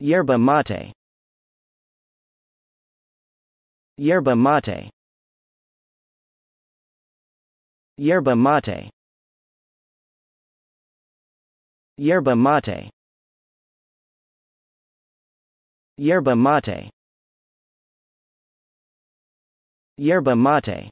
Yerba mate. Yerba mate. Yerba mate. Yerba mate. Yerba mate. Yerba mate.